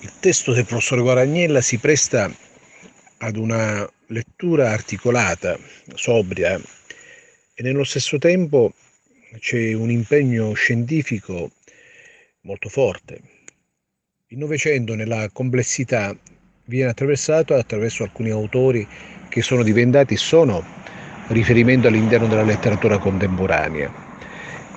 Il testo del professor Guaragnella si presta ad una lettura articolata, sobria e nello stesso tempo c'è un impegno scientifico molto forte. Il Novecento nella complessità viene attraversato attraverso alcuni autori che sono diventati e sono riferimento all'interno della letteratura contemporanea.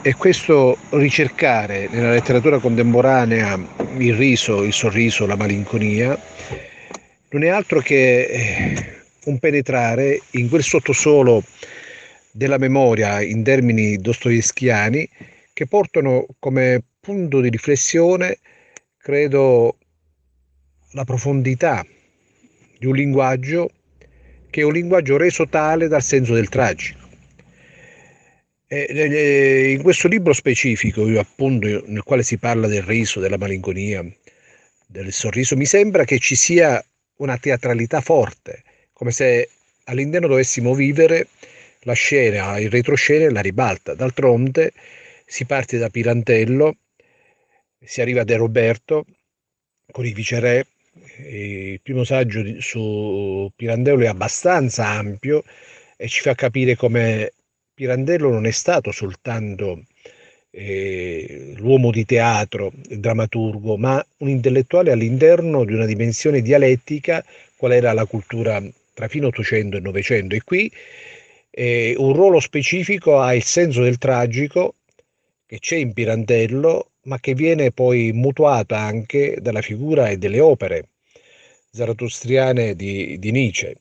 E questo ricercare nella letteratura contemporanea il riso, il sorriso, la malinconia, non è altro che eh, un penetrare in quel sottosolo della memoria in termini dostoevskiani che portano come punto di riflessione, credo, la profondità di un linguaggio che è un linguaggio reso tale dal senso del tragico. Eh, eh, eh, in questo libro specifico, appunto, nel quale si parla del riso, della malinconia, del sorriso, mi sembra che ci sia una teatralità forte, come se all'interno dovessimo vivere la scena, il retroscena e la ribalta. D'altronde si parte da Pirantello, si arriva a De Roberto con i viceré. Il primo saggio su Pirandello è abbastanza ampio e ci fa capire come Pirandello non è stato soltanto eh, l'uomo di teatro, il drammaturgo, ma un intellettuale all'interno di una dimensione dialettica qual era la cultura tra fine 800 e 900 e qui eh, un ruolo specifico ha il senso del tragico che c'è in Pirandello, ma che viene poi mutuata anche dalla figura e delle opere zarathustriane di, di Nietzsche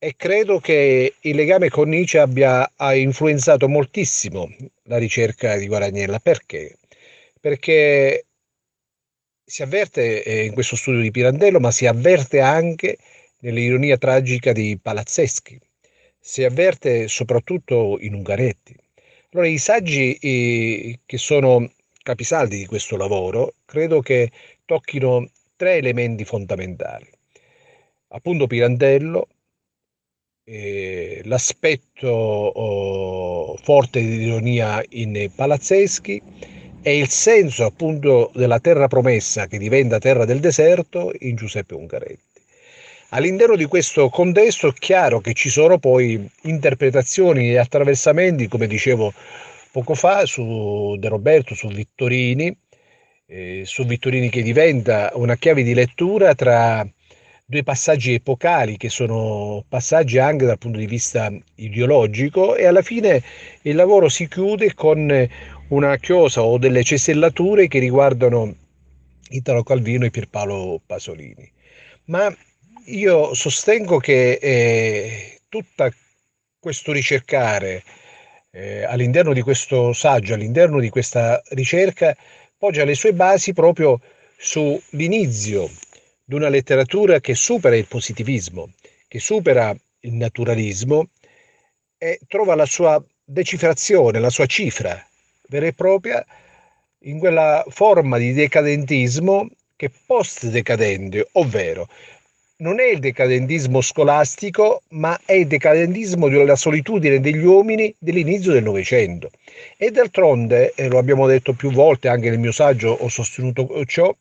e credo che il legame con Nietzsche abbia influenzato moltissimo la ricerca di Guaragnella. Perché? Perché si avverte eh, in questo studio di Pirandello, ma si avverte anche nell'ironia tragica di Palazzeschi, si avverte soprattutto in Ungaretti. Allora i saggi eh, che sono capisaldi di questo lavoro credo che tocchino tre elementi fondamentali. Appunto Pirandello, eh, l'aspetto oh, forte di ironia in Palazzeschi e il senso appunto della terra promessa che diventa terra del deserto in Giuseppe Ungaretti. All'interno di questo contesto è chiaro che ci sono poi interpretazioni e attraversamenti, come dicevo poco fa, su De Roberto, su Vittorini, eh, su Vittorini che diventa una chiave di lettura tra due passaggi epocali che sono passaggi anche dal punto di vista ideologico e alla fine il lavoro si chiude con una chiosa o delle cesellature che riguardano Italo Calvino e Pierpaolo Pasolini. Ma io sostengo che eh, tutto questo ricercare eh, all'interno di questo saggio, all'interno di questa ricerca, poggia le sue basi proprio sull'inizio di una letteratura che supera il positivismo, che supera il naturalismo e trova la sua decifrazione, la sua cifra vera e propria in quella forma di decadentismo che è post-decadente, ovvero non è il decadentismo scolastico, ma è il decadentismo della solitudine degli uomini dell'inizio del Novecento. E d'altronde, e lo abbiamo detto più volte anche nel mio saggio, ho sostenuto ciò,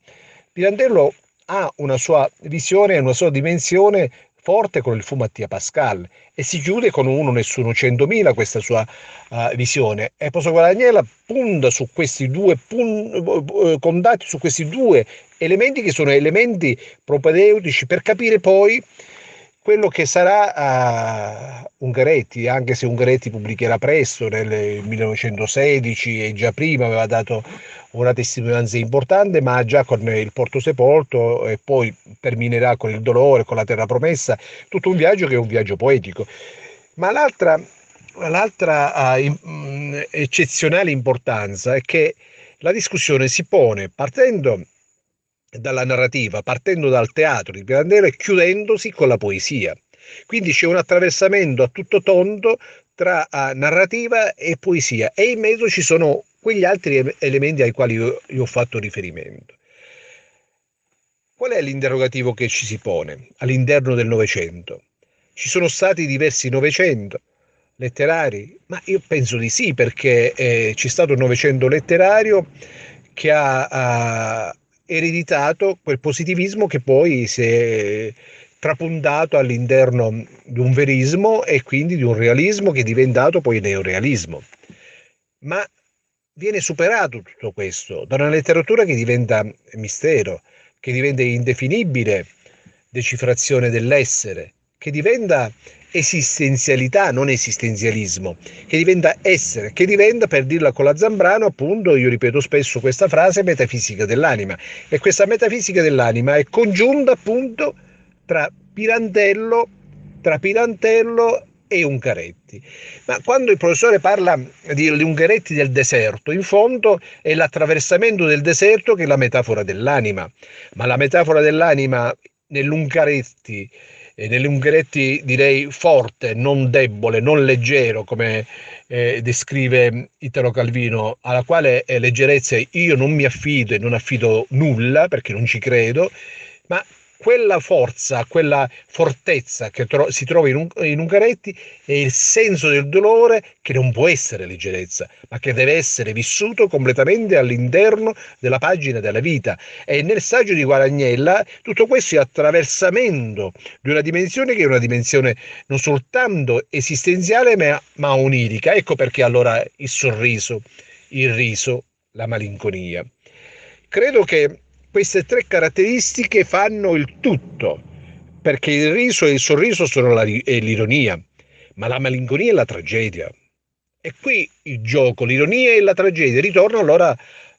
Pirandello ha una sua visione e una sua dimensione forte con il fu Mattia Pascal e si chiude con uno nessuno centomila questa sua uh, visione e posso Guadagnella punta su questi due pun- eh, condati su questi due elementi che sono elementi propedeutici per capire poi quello che sarà uh, Ungaretti, anche se Ungaretti pubblicherà presto, nel 1916 e già prima aveva dato una testimonianza importante, ma già con il Porto Sepolto e poi terminerà con il dolore, con la Terra Promessa, tutto un viaggio che è un viaggio poetico. Ma l'altra, l'altra uh, eccezionale importanza è che la discussione si pone partendo dalla narrativa, partendo dal teatro di Pirandello e chiudendosi con la poesia. Quindi c'è un attraversamento a tutto tondo tra eh, narrativa e poesia e in mezzo ci sono quegli altri elementi ai quali io, ho fatto riferimento. Qual è l'interrogativo che ci si pone all'interno del Novecento? Ci sono stati diversi Novecento letterari? Ma io penso di sì, perché eh, c'è stato un Novecento letterario che ha, ha ereditato quel positivismo che poi si è trapuntato all'interno di un verismo e quindi di un realismo che è diventato poi neorealismo. Ma viene superato tutto questo da una letteratura che diventa mistero, che diventa indefinibile decifrazione dell'essere, che diventa esistenzialità, non esistenzialismo, che diventa essere, che diventa, per dirla con la Zambrano, appunto, io ripeto spesso questa frase, metafisica dell'anima. E questa metafisica dell'anima è congiunta appunto tra Pirandello, tra Pirandello e Ungaretti. Ma quando il professore parla di Ungaretti del deserto, in fondo è l'attraversamento del deserto che è la metafora dell'anima. Ma la metafora dell'anima nell'Ungaretti eh, dell'Ungheretti direi forte, non debole, non leggero come eh, descrive Italo Calvino, alla quale eh, leggerezza io non mi affido e non affido nulla perché non ci credo, ma quella forza, quella fortezza che tro- si trova in, un- in Ungaretti è il senso del dolore che non può essere leggerezza, ma che deve essere vissuto completamente all'interno della pagina della vita. E nel saggio di Guaragnella tutto questo è attraversamento di una dimensione che è una dimensione non soltanto esistenziale ma, ma onirica. Ecco perché allora il sorriso, il riso, la malinconia. Credo che queste tre caratteristiche fanno il tutto, perché il riso e il sorriso sono la, l'ironia, ma la malinconia è la tragedia. E qui il gioco, l'ironia e la tragedia ritorno allora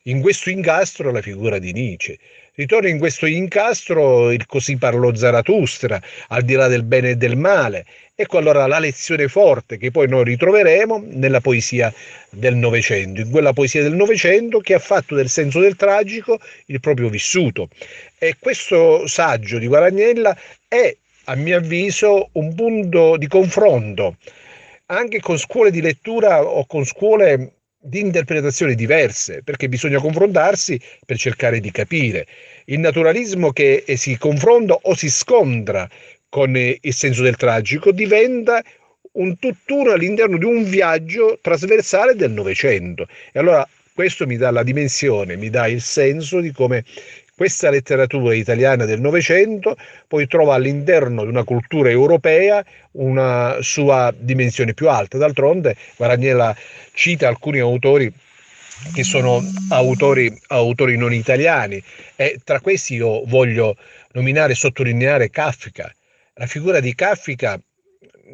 in questo incastro la figura di Nietzsche. Ritorna in questo incastro il così parlò Zarathustra, al di là del bene e del male. Ecco allora la lezione forte che poi noi ritroveremo nella poesia del Novecento, in quella poesia del Novecento che ha fatto del senso del tragico il proprio vissuto. E questo saggio di Guaragnella è, a mio avviso, un punto di confronto anche con scuole di lettura o con scuole di interpretazioni diverse, perché bisogna confrontarsi per cercare di capire. Il naturalismo che eh, si confronta o si scontra con eh, il senso del tragico diventa un tutt'uno all'interno di un viaggio trasversale del Novecento. E allora questo mi dà la dimensione, mi dà il senso di come questa letteratura italiana del Novecento poi trova all'interno di una cultura europea una sua dimensione più alta. D'altronde Guaragnella cita alcuni autori che sono autori, autori non italiani e tra questi io voglio nominare e sottolineare Kafka. La figura di Kafka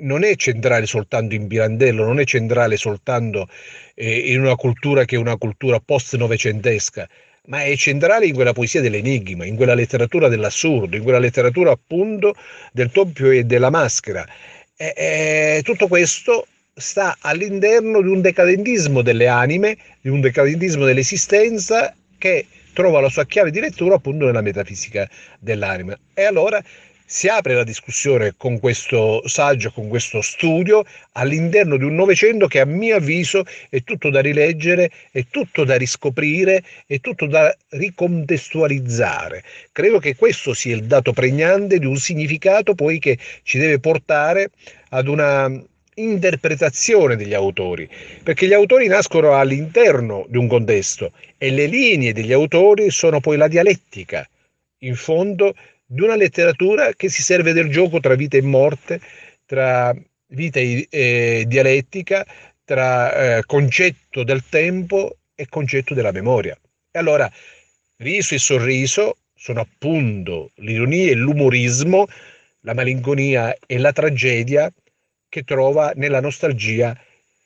non è centrale soltanto in Birandello, non è centrale soltanto eh, in una cultura che è una cultura post-novecentesca, ma è centrale in quella poesia dell'enigma, in quella letteratura dell'assurdo, in quella letteratura appunto del doppio e della maschera. E, e, tutto questo sta all'interno di un decadentismo delle anime, di un decadentismo dell'esistenza che trova la sua chiave di lettura appunto nella metafisica dell'anima. E allora si apre la discussione con questo saggio, con questo studio all'interno di un Novecento che a mio avviso è tutto da rileggere, è tutto da riscoprire, è tutto da ricontestualizzare. Credo che questo sia il dato pregnante di un significato poi che ci deve portare ad una interpretazione degli autori, perché gli autori nascono all'interno di un contesto e le linee degli autori sono poi la dialettica. In fondo di una letteratura che si serve del gioco tra vita e morte, tra vita e, dialettica, tra eh, concetto del tempo e concetto della memoria. E allora riso e sorriso sono appunto l'ironia e l'umorismo, la malinconia e la tragedia che trova nella nostalgia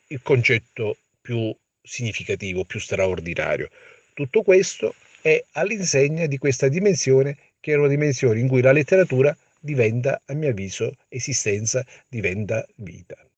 il concetto più significativo, più straordinario. Tutto questo è all'insegna di questa dimensione che erano dimensioni in cui la letteratura diventa, a mio avviso, esistenza, diventa vita.